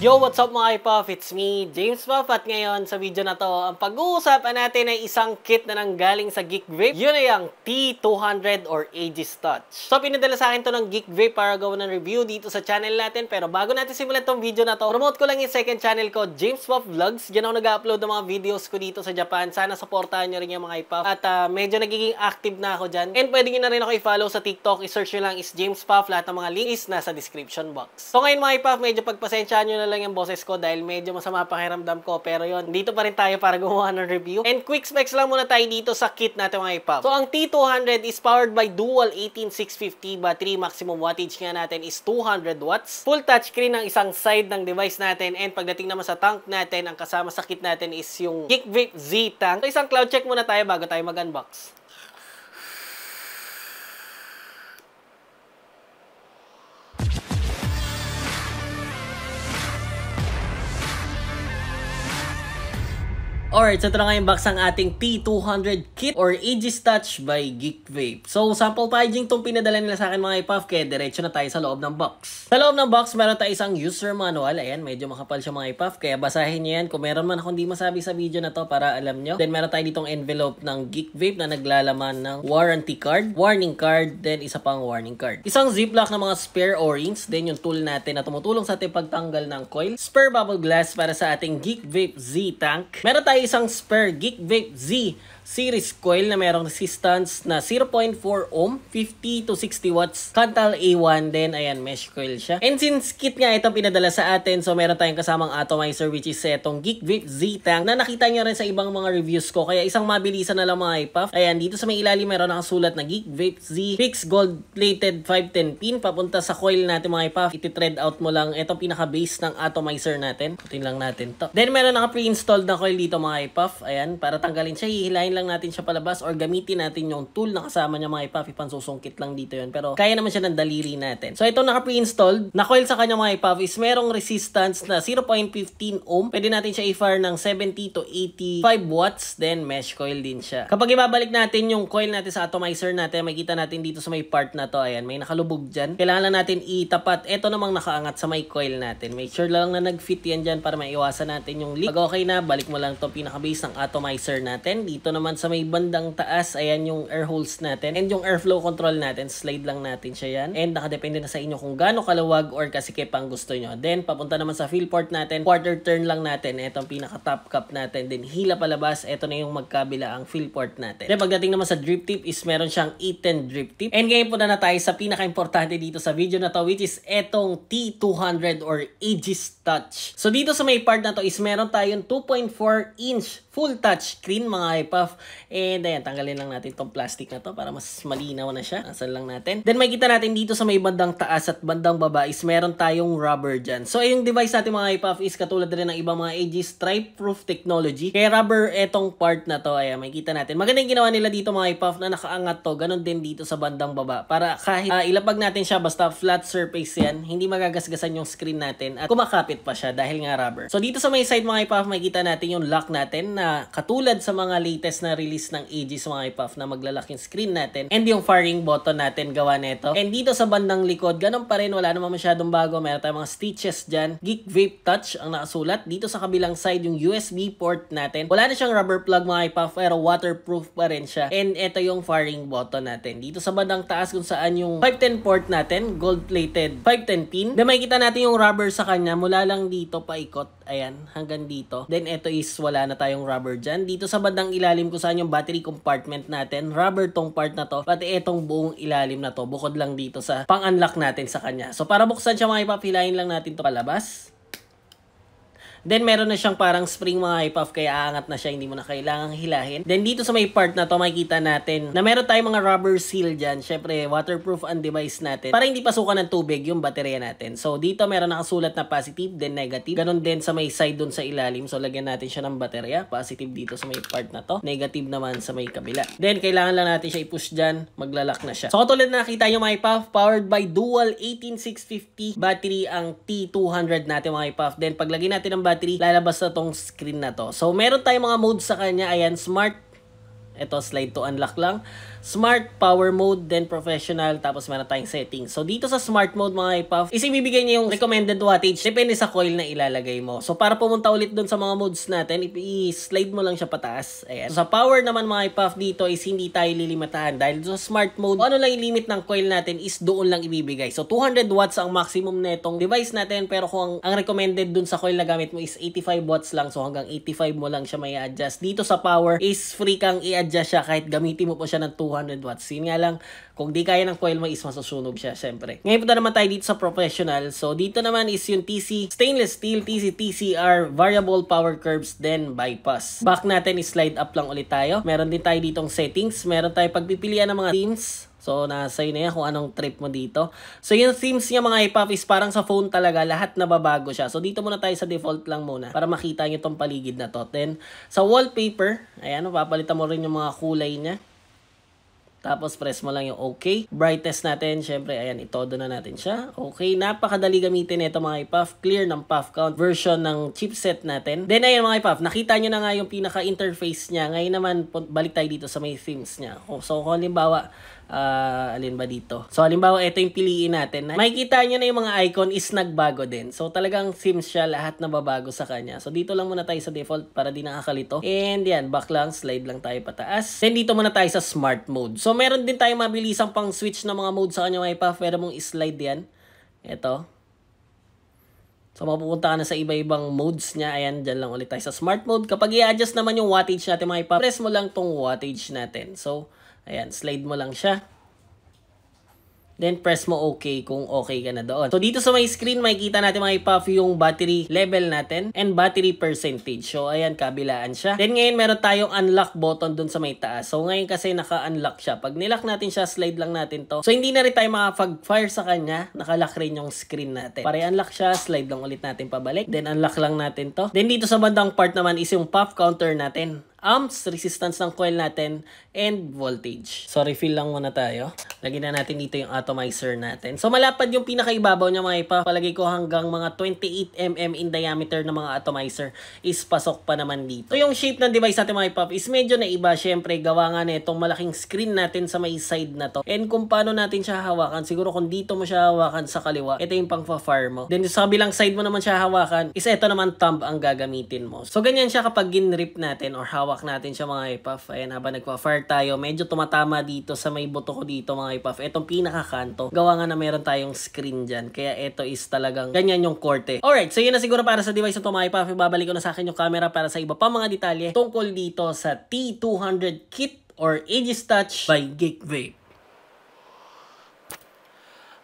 Yo, what's up mga iPuff? It's me, James Puff. At ngayon, sa video na to, ang pag-uusapan natin ay isang kit na nanggaling sa Geek Vape. Yun ay ang T200 or Aegis Touch. So, pinadala sa akin to ng Geek Vape para gawin ng review dito sa channel natin. Pero bago natin simulan tong video na to, promote ko lang yung second channel ko, James Puff Vlogs. Diyan ako nag-upload ng mga videos ko dito sa Japan. Sana supportahan nyo rin yung mga iPuff. At uh, medyo nagiging active na ako dyan. And pwede nyo na rin ako i-follow sa TikTok. I-search nyo lang is James Puff. Lahat ng mga links is nasa description box. So ngayon mga iPuff, medyo pagpasensyahan nyo na lang yung boses ko dahil medyo masama pakiramdam ko. Pero yon dito pa rin tayo para gumawa ng review. And quick specs lang muna tayo dito sa kit natin mga ipab. So, ang T200 is powered by dual 18650 battery. Maximum wattage nga natin is 200 watts. Full touchscreen ang isang side ng device natin. And pagdating naman sa tank natin, ang kasama sa kit natin is yung Geekvip Z tank. So, isang cloud check muna tayo bago tayo mag-unbox. Alright, so ito na nga yung box ang ating t 200 kit or Aegis Touch by Geek Vape. So, sample packaging itong pinadala nila sa akin mga ipaf, kaya diretso na tayo sa loob ng box. Sa loob ng box, meron tayo isang user manual. Ayan, medyo makapal siya mga ipaf, kaya basahin nyo yan. Kung meron man akong di masabi sa video na to para alam nyo. Then, meron tayo ditong envelope ng Geek Vape na naglalaman ng warranty card, warning card, then isa pang warning card. Isang ziplock ng mga spare o-rings, then yung tool natin na tumutulong sa ating pagtanggal ng coil. Spare bubble glass para sa ating Geek Vape Z-Tank. Meron tayo isang spare Geek Vape Z series coil na merong resistance na 0.4 ohm, 50 to 60 watts, Cantal A1 din, ayan, mesh coil siya. And since kit nga ito pinadala sa atin, so meron tayong kasamang atomizer which is etong Geekvip Z-Tank na nakita nyo rin sa ibang mga reviews ko. Kaya isang mabilisan na lang mga iPuff. Ayan, dito sa may ilalim meron sulat na Geekvip Z fixed gold plated 510 pin papunta sa coil natin mga iPuff. Iti-thread out mo lang itong pinaka-base ng atomizer natin. Putin lang natin to. Then meron naka pre-installed na coil dito mga iPuff. Ayan, para tanggalin siya, hihilahin lang lang natin siya palabas or gamitin natin yung tool na kasama niya mga ipapi. Pansusungkit lang dito yun. Pero kaya naman siya ng daliri natin. So ito naka pre-installed. Na coil sa kanya mga ipapi is merong resistance na 0.15 ohm. Pwede natin siya i-fire ng 70 to 85 watts. Then mesh coil din siya. Kapag ibabalik natin yung coil natin sa atomizer natin, makita natin dito sa may part na to. Ayan, may nakalubog dyan. Kailangan lang natin itapat. Ito namang nakaangat sa may coil natin. Make sure lang na nag-fit yan dyan para maiwasan natin yung leak. Pag okay na, balik mo lang itong pinaka-base ng atomizer natin. Dito naman naman sa may bandang taas, ayan yung air holes natin. And yung airflow control natin, slide lang natin siya yan. And nakadepende na sa inyo kung gaano kalawag or kasikip ang gusto nyo. Then, papunta naman sa fill port natin, quarter turn lang natin. Ito ang pinaka top cup natin. Then, hila palabas, ito na yung magkabila ang fill port natin. Then, pagdating naman sa drip tip is meron siyang E10 drip tip. And ngayon po na, na tayo sa pinaka-importante dito sa video na to, which is etong T200 or Aegis Touch. So, dito sa may part na to is meron tayong 2.4 inch full touch screen mga ipa off. And ayan, tanggalin lang natin tong plastic na to para mas malinaw na siya. Asan lang natin. Then makikita natin dito sa may bandang taas at bandang baba is meron tayong rubber dyan. So yung device natin mga iPuff is katulad rin ng ibang mga AG stripe proof technology. Kaya rubber etong part na to, ayan, makikita natin. Maganda yung ginawa nila dito mga iPuff na nakaangat to. Ganon din dito sa bandang baba. Para kahit uh, ilapag natin siya basta flat surface yan, hindi magagasgasan yung screen natin at kumakapit pa siya dahil nga rubber. So dito sa may side mga iPuff, makikita natin yung lock natin na katulad sa mga latest na release ng e Aegis mga ipuff na maglalaking screen natin and yung firing button natin gawa nito. And dito sa bandang likod, ganun pa rin, wala naman masyadong bago. Meron tayong mga stitches dyan. Geek Vape Touch ang nakasulat. Dito sa kabilang side, yung USB port natin. Wala na siyang rubber plug mga ipuff pero waterproof pa rin siya. And ito yung firing button natin. Dito sa bandang taas kung saan yung 510 port natin, gold-plated 510 pin. Na makikita natin yung rubber sa kanya mula lang dito paikot. Ayan, hanggang dito. Then ito is wala na tayong rubber dyan. Dito sa bandang ilalim kung saan yung battery compartment natin. Rubber tong part na to, pati itong buong ilalim na to, bukod lang dito sa pang-unlock natin sa kanya. So para buksan siya mga ipapilayin lang natin to kalabas. Then meron na siyang parang spring mga high-puff kaya aangat na siya, hindi mo na kailangang hilahin. Then dito sa may part na to makikita natin na meron tayong mga rubber seal dyan. Syempre waterproof ang device natin para hindi pasukan ng tubig yung baterya natin. So dito meron nakasulat na positive then negative. Ganon din sa may side dun sa ilalim. So lagyan natin siya ng baterya. Positive dito sa may part na to. Negative naman sa may kabila. Then kailangan lang natin siya i-push dyan. Maglalak na siya. So katulad na nakita nyo mga iPuff, powered by dual 18650 battery ang T200 natin mga iPuff. Then paglagay natin ng battery, lalabas na tong screen na to. So, meron tayong mga modes sa kanya. Ayan, smart. Ito, slide to unlock lang smart, power mode, then professional, tapos meron tayong settings. So dito sa smart mode mga iPuff, is ibibigay niya yung recommended wattage depende sa coil na ilalagay mo. So para pumunta ulit dun sa mga modes natin, i-slide mo lang siya pataas. Ayan. So, sa power naman mga iPuff dito is hindi tayo lilimitahan dahil sa smart mode, ano lang yung limit ng coil natin is doon lang ibibigay. So 200 watts ang maximum netong device natin pero kung ang, ang recommended dun sa coil na gamit mo is 85 watts lang so hanggang 85 mo lang siya may adjust. Dito sa power is free kang i-adjust siya kahit gamitin mo po siya ng 2 200 watts. Yun nga lang, kung di kaya ng coil mo is masusunog siya, syempre. Ngayon punta naman tayo dito sa professional. So, dito naman is yung TC stainless steel, TC, TCR, variable power curves, then bypass. Back natin, slide up lang ulit tayo. Meron din tayo ditong settings. Meron tayo pagpipilian ng mga themes. So, nasa yun na yan kung anong trip mo dito. So, yung themes niya mga ipap is parang sa phone talaga, lahat nababago siya. So, dito muna tayo sa default lang muna para makita nyo tong paligid na to. Then, sa wallpaper, ayan, papalitan mo rin yung mga kulay niya. Tapos press mo lang yung OK. Brightest natin, syempre, ayan, itodo na natin siya. Okay, napakadali gamitin ito mga iPuff. Clear ng puff count version ng chipset natin. Then ayan mga iPuff, nakita nyo na nga yung pinaka-interface niya. Ngayon naman, balik tayo dito sa may themes niya. Oh, so kung halimbawa, uh, alin ba dito? So halimbawa, ito yung piliin natin. Makikita nyo na yung mga icon is nagbago din. So talagang themes siya, lahat na babago sa kanya. So dito lang muna tayo sa default para di nakakalito. And yan, back lang, slide lang tayo pataas. Then dito muna tayo sa smart mode. So So, meron din tayong mabilisang pang switch ng mga modes sa kanya iPad. Pwede mong slide yan. Ito. So, mapupunta ka na sa iba-ibang modes niya. Ayan, dyan lang ulit tayo sa smart mode. Kapag i-adjust naman yung wattage natin mga iPad, press mo lang tong wattage natin. So, ayan, slide mo lang siya. Then press mo okay kung okay ka na doon. So dito sa may screen makikita natin mga ipuff yung battery level natin and battery percentage. So ayan kabilaan siya. Then ngayon meron tayong unlock button doon sa may taas. So ngayon kasi naka-unlock siya. Pag nilock natin siya, slide lang natin to. So hindi na rin tayo makapag-fire sa kanya. Nakalock rin yung screen natin. Para unlock siya, slide lang ulit natin pabalik. Then unlock lang natin to. Then dito sa bandang part naman is yung puff counter natin amps, resistance ng coil natin, and voltage. So, refill lang muna tayo. Lagyan na natin dito yung atomizer natin. So, malapad yung pinakaibabaw niya mga ipa. Palagay ko hanggang mga 28mm in diameter ng mga atomizer is pasok pa naman dito. So, yung shape ng device natin mga ipa is medyo naiba. iba. Siyempre, gawa nga na itong malaking screen natin sa may side na to. And kung paano natin siya hawakan, siguro kung dito mo siya hawakan sa kaliwa, ito yung pang fire mo. Then, sa kabilang side mo naman siya hawakan, is ito naman thumb ang gagamitin mo. So, ganyan siya kapag ginrip natin or hawakan hawak natin siya mga ipaf. Ayan, habang nagpa-fire tayo, medyo tumatama dito sa may buto ko dito mga ipaf. Itong pinakakanto, gawa nga na meron tayong screen dyan. Kaya ito is talagang ganyan yung korte. Alright, so yun na siguro para sa device na ito mga ipaf. Ibabalik ko na sa akin yung camera para sa iba pa mga detalye tungkol dito sa T200 kit or Aegis Touch by Geek Vape.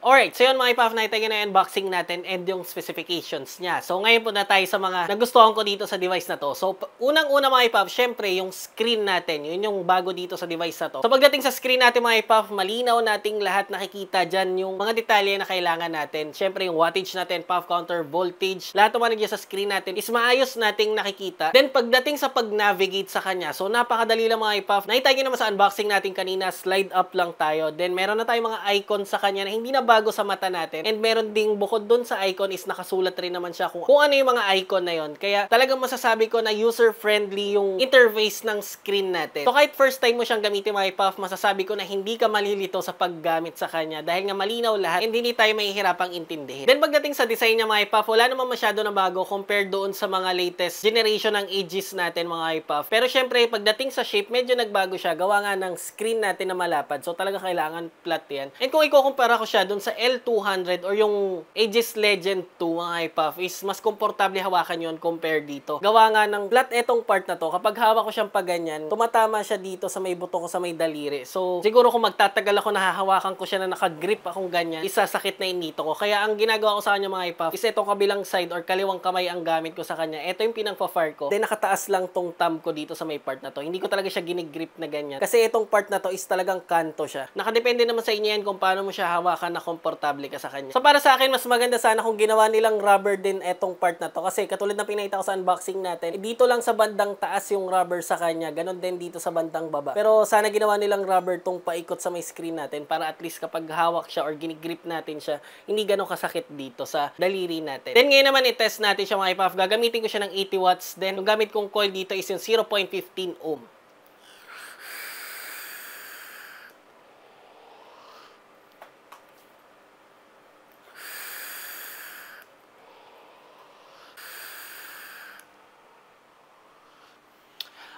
Alright, so yun mga ipaf na itayin na unboxing natin and yung specifications niya. So ngayon po na tayo sa mga nagustuhan ko dito sa device na to. So unang-una mga ipaf, syempre yung screen natin. Yun yung bago dito sa device na to. So pagdating sa screen natin mga ipaf, malinaw nating lahat nakikita dyan yung mga detalye na kailangan natin. Syempre yung wattage natin, puff counter, voltage, lahat naman nandiyan sa screen natin is maayos nating nakikita. Then pagdating sa pag-navigate sa kanya, so napakadali lang mga ipaf. Nakita naman sa unboxing natin kanina, slide up lang tayo. Then meron na tayong mga icon sa kanya na hindi na bago sa mata natin. And meron ding bukod dun sa icon is nakasulat rin naman siya kung, kung ano yung mga icon na yon. Kaya talagang masasabi ko na user-friendly yung interface ng screen natin. So kahit first time mo siyang gamitin mga puff, masasabi ko na hindi ka malilito sa paggamit sa kanya dahil nga malinaw lahat and hindi tayo mahihirapang intindihin. Then pagdating sa design niya mga puff, wala naman masyado na bago compared doon sa mga latest generation ng Aegis natin mga iPuff. Pero syempre pagdating sa shape, medyo nagbago siya. Gawa nga ng screen natin na malapad. So talaga kailangan flat yan. And kung ikukumpara ko siya doon sa L200 or yung Aegis Legend 2 mga iPuff is mas komportable hawakan yon compare dito. Gawa nga ng flat etong part na to, kapag hawak ko siyang paganyan, tumatama siya dito sa may buto ko sa may daliri. So, siguro kung magtatagal ako, nahahawakan ko siya na nakagrip akong ganyan, isasakit na inito ko. Kaya ang ginagawa ko sa kanya mga iPuff is itong kabilang side or kaliwang kamay ang gamit ko sa kanya. Ito yung pinang-far ko. Then, nakataas lang tong thumb ko dito sa may part na to. Hindi ko talaga siya ginigrip na ganyan. Kasi itong part na to is talagang kanto siya. Nakadepende naman sa inyo yan kung paano mo siya hawakan na komportable ka sa kanya. So para sa akin, mas maganda sana kung ginawa nilang rubber din etong part na to. Kasi katulad na pinakita ko sa unboxing natin, eh, dito lang sa bandang taas yung rubber sa kanya. Ganon din dito sa bandang baba. Pero sana ginawa nilang rubber tong paikot sa may screen natin para at least kapag hawak siya or ginigrip natin siya, hindi ganon kasakit dito sa daliri natin. Then ngayon naman i-test natin siya mga iPaf. Gagamitin ko siya ng 80 watts. Then yung gamit kong coil dito is yung 0.15 ohm.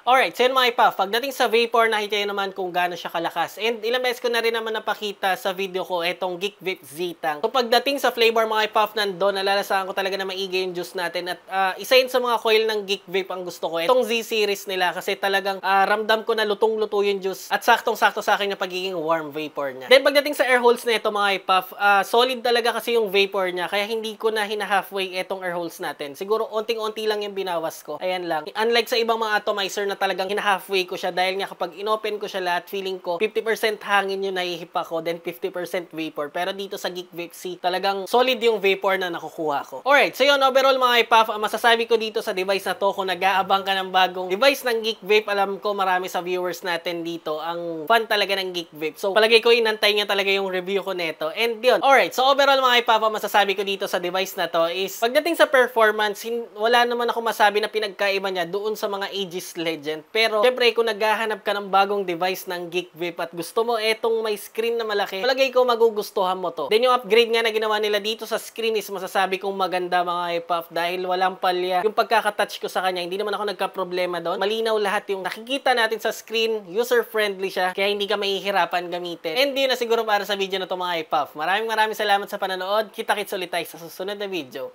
Alright, so yun mga ipa, pagdating sa vapor, nakikita naman kung gaano siya kalakas. And ilang beses ko na rin naman napakita sa video ko itong Geek Vape Z So pagdating sa flavor mga ipa, nandun, nalalasahan ko talaga na maigi yung juice natin. At uh, isa yun sa mga coil ng Geek Vape ang gusto ko. Itong Z series nila kasi talagang uh, ramdam ko na lutong-luto yung juice. At saktong-sakto sa akin yung pagiging warm vapor niya. Then pagdating sa air holes na ito mga ipa, uh, solid talaga kasi yung vapor niya. Kaya hindi ko na hina-halfway itong air holes natin. Siguro onting-onti lang yung binawas ko. Ayan lang. Unlike sa ibang mga atomizer na talagang hina-halfway ko siya dahil nga kapag inopen ko siya lahat, feeling ko 50% hangin yung nahihipa ko, then 50% vapor. Pero dito sa Geek Vape C, talagang solid yung vapor na nakukuha ko. Alright, so yun, overall mga ipaf, ang masasabi ko dito sa device na to, kung nag-aabang ka ng bagong device ng Geek Vape, alam ko marami sa viewers natin dito, ang fan talaga ng Geek Vape. So, palagay ko inantay niya talaga yung review ko neto. And yun, alright, so overall mga ipaf, ang masasabi ko dito sa device na to is, pagdating sa performance, wala naman ako masabi na pinagkaiba niya doon sa mga Aegis Legend Agent. Pero, syempre, kung naghahanap ka ng bagong device ng GeekVip at gusto mo etong may screen na malaki, palagay ko magugustuhan mo to. Then, yung upgrade nga na ginawa nila dito sa screen is masasabi kong maganda mga ipaf dahil walang palya. Yung pagkakatouch ko sa kanya, hindi naman ako nagka-problema doon. Malinaw lahat yung nakikita natin sa screen, user-friendly siya, kaya hindi ka mahihirapan gamitin. And yun na siguro para sa video na to mga ipaf. Maraming maraming salamat sa panonood. Kita-kits ulit tayo sa susunod na video.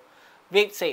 Vape safe!